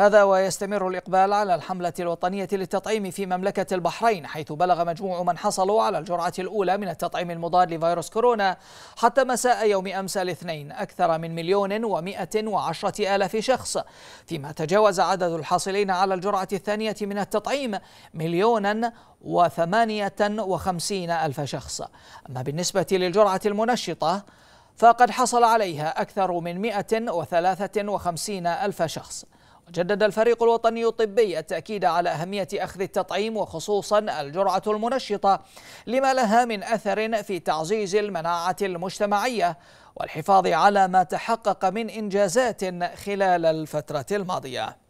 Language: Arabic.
هذا ويستمر الإقبال على الحملة الوطنية للتطعيم في مملكة البحرين حيث بلغ مجموع من حصلوا على الجرعة الأولى من التطعيم المضاد لفيروس كورونا حتى مساء يوم أمس الاثنين أكثر من مليون ومائة وعشرة آلاف شخص فيما تجاوز عدد الحاصلين على الجرعة الثانية من التطعيم مليونا وثمانية وخمسين ألف شخص أما بالنسبة للجرعة المنشطة فقد حصل عليها أكثر من وخمسين ألف شخص جدد الفريق الوطني الطبي التأكيد على أهمية أخذ التطعيم وخصوصا الجرعة المنشطة لما لها من أثر في تعزيز المناعة المجتمعية والحفاظ على ما تحقق من إنجازات خلال الفترة الماضية